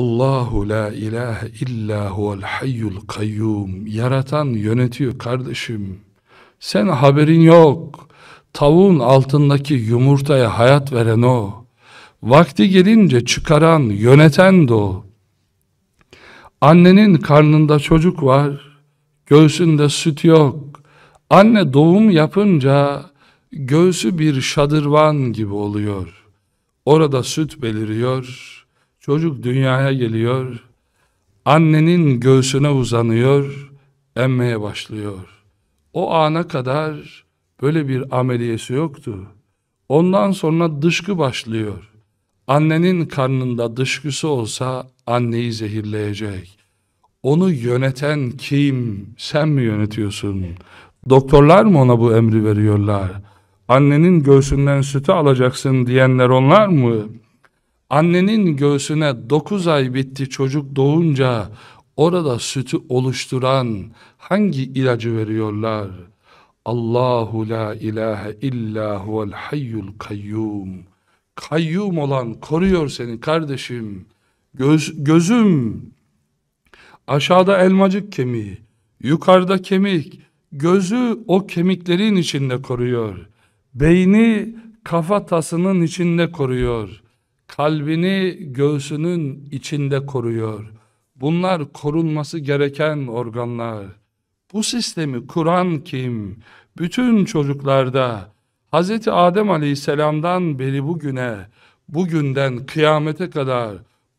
Allahu la ilahe illa huvel hayyul kayyum. Yaratan yönetiyor kardeşim. Sen haberin yok. Tavuğun altındaki yumurtaya hayat veren o. Vakti gelince çıkaran, yöneten de o. Annenin karnında çocuk var. Göğsünde süt yok. Anne doğum yapınca göğsü bir şadırvan gibi oluyor. Orada süt beliriyor. Çocuk dünyaya geliyor, annenin göğsüne uzanıyor, emmeye başlıyor. O ana kadar böyle bir ameliyesi yoktu. Ondan sonra dışkı başlıyor. Annenin karnında dışkısı olsa anneyi zehirleyecek. Onu yöneten kim? Sen mi yönetiyorsun? Doktorlar mı ona bu emri veriyorlar? Annenin göğsünden sütü alacaksın diyenler onlar mı? Annenin göğsüne 9 ay bitti çocuk doğunca orada sütü oluşturan hangi ilacı veriyorlar? Allahu la ilahe illa huvel hayyul kayyum. Kayyum olan koruyor seni kardeşim. Göz, gözüm aşağıda elmacık kemiği, yukarıda kemik, gözü o kemiklerin içinde koruyor. Beyni kafatasının içinde koruyor kalbini göğsünün içinde koruyor. Bunlar korunması gereken organlar. Bu sistemi kuran kim? Bütün çocuklarda Hz. Adem Aleyhisselam'dan beri bugüne, bugünden kıyamete kadar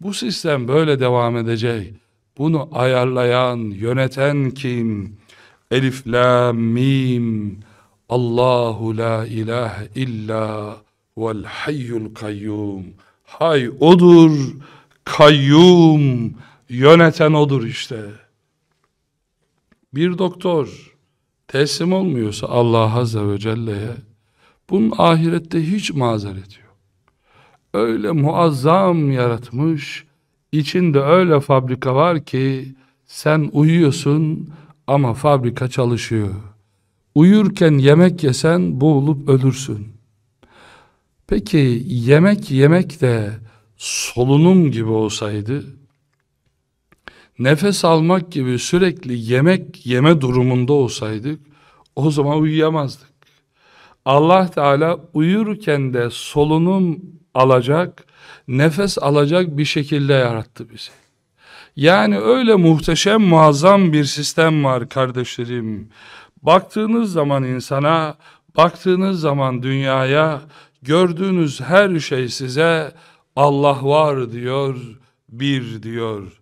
bu sistem böyle devam edecek. Bunu ayarlayan, yöneten kim? Elif, la, mim. Allahu la ilahe illa vel hayyul kayyum. Hay odur, kayyum, yöneten odur işte. Bir doktor teslim olmuyorsa Allah Azze ve Celle'ye bunun ahirette hiç mazereti yok. Öyle muazzam yaratmış, içinde öyle fabrika var ki sen uyuyorsun ama fabrika çalışıyor. Uyurken yemek yesen boğulup ölürsün. Peki yemek yemek de solunum gibi olsaydı, nefes almak gibi sürekli yemek yeme durumunda olsaydık, o zaman uyuyamazdık. Allah Teala uyurken de solunum alacak, nefes alacak bir şekilde yarattı bizi. Yani öyle muhteşem muazzam bir sistem var kardeşlerim. Baktığınız zaman insana, baktığınız zaman dünyaya Gördüğünüz her şey size Allah var diyor, bir diyor.